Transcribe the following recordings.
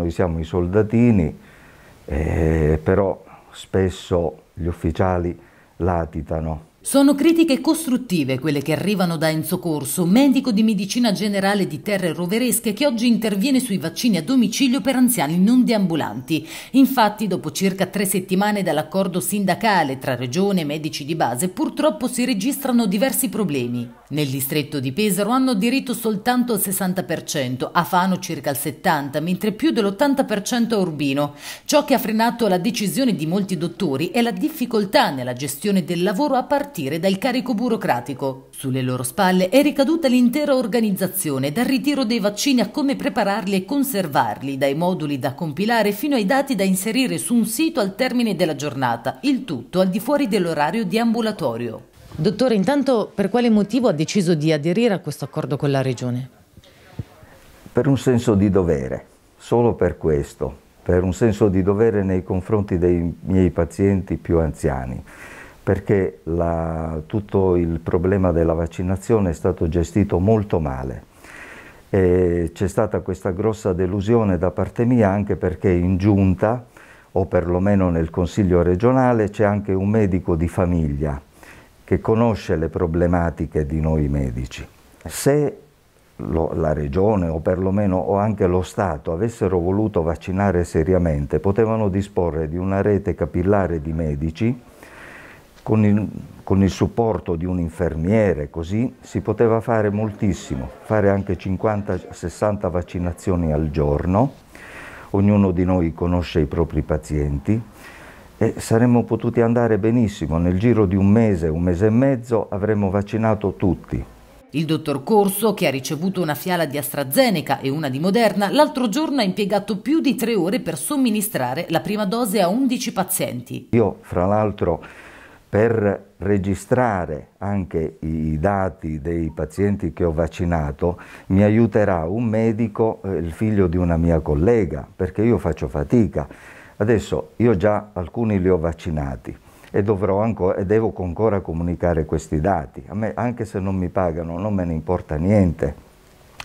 Noi siamo i soldatini, eh, però spesso gli ufficiali latitano. Sono critiche costruttive quelle che arrivano da Enzo Corso, medico di medicina generale di Terre Roveresche, che oggi interviene sui vaccini a domicilio per anziani non deambulanti. Infatti, dopo circa tre settimane dall'accordo sindacale tra regione e medici di base, purtroppo si registrano diversi problemi. Nel distretto di Pesaro hanno diritto soltanto il 60%, a Fano circa il 70%, mentre più dell'80% a Urbino. Ciò che ha frenato la decisione di molti dottori è la difficoltà nella gestione del lavoro a partire dal carico burocratico. Sulle loro spalle è ricaduta l'intera organizzazione, dal ritiro dei vaccini a come prepararli e conservarli, dai moduli da compilare fino ai dati da inserire su un sito al termine della giornata, il tutto al di fuori dell'orario di ambulatorio. Dottore, intanto per quale motivo ha deciso di aderire a questo accordo con la Regione? Per un senso di dovere, solo per questo, per un senso di dovere nei confronti dei miei pazienti più anziani, perché la, tutto il problema della vaccinazione è stato gestito molto male. C'è stata questa grossa delusione da parte mia anche perché in giunta, o perlomeno nel Consiglio regionale, c'è anche un medico di famiglia che conosce le problematiche di noi medici. Se lo, la regione o perlomeno o anche lo Stato avessero voluto vaccinare seriamente, potevano disporre di una rete capillare di medici con il, con il supporto di un infermiere, così si poteva fare moltissimo, fare anche 50-60 vaccinazioni al giorno, ognuno di noi conosce i propri pazienti e saremmo potuti andare benissimo, nel giro di un mese, un mese e mezzo avremmo vaccinato tutti. Il dottor Corso, che ha ricevuto una fiala di AstraZeneca e una di Moderna, l'altro giorno ha impiegato più di tre ore per somministrare la prima dose a 11 pazienti. Io, fra l'altro, per registrare anche i dati dei pazienti che ho vaccinato, mi aiuterà un medico, eh, il figlio di una mia collega, perché io faccio fatica Adesso io già alcuni li ho vaccinati e, ancora, e devo ancora comunicare questi dati. A Me, anche se non mi pagano, non me ne importa niente.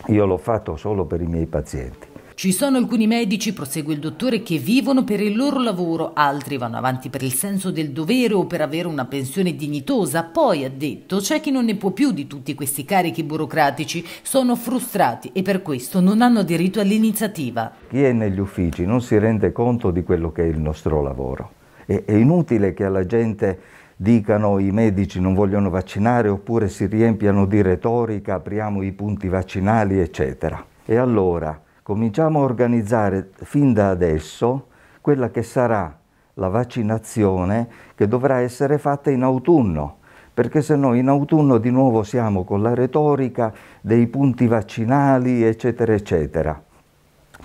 Io l'ho fatto solo per i miei pazienti. Ci sono alcuni medici, prosegue il dottore, che vivono per il loro lavoro, altri vanno avanti per il senso del dovere o per avere una pensione dignitosa. Poi, ha detto, c'è chi non ne può più di tutti questi carichi burocratici, sono frustrati e per questo non hanno diritto all'iniziativa. Chi è negli uffici non si rende conto di quello che è il nostro lavoro. È, inutile che alla gente dicano i medici non vogliono vaccinare oppure si riempiano di retorica, apriamo i punti vaccinali, eccetera. E allora cominciamo a organizzare fin da adesso quella che sarà la vaccinazione che dovrà essere fatta in autunno, perché se no in autunno di nuovo siamo con la retorica dei punti vaccinali, eccetera, eccetera.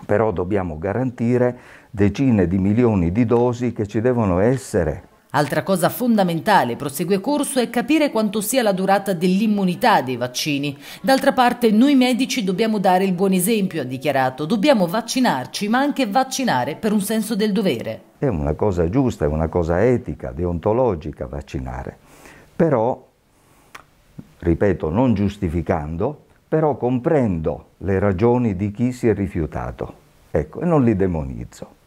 Però dobbiamo garantire decine di milioni di dosi che ci devono essere Altra cosa fondamentale, prosegue Corso, è capire quanto sia la durata dell'immunità dei vaccini. D'altra parte, noi medici dobbiamo dare il buon esempio, ha dichiarato. Dobbiamo vaccinarci, ma anche vaccinare per un senso del dovere. È una cosa giusta, è una cosa etica, deontologica vaccinare. Però, ripeto, non giustificando, però comprendo le ragioni di chi si è rifiutato. Ecco, e non li demonizzo.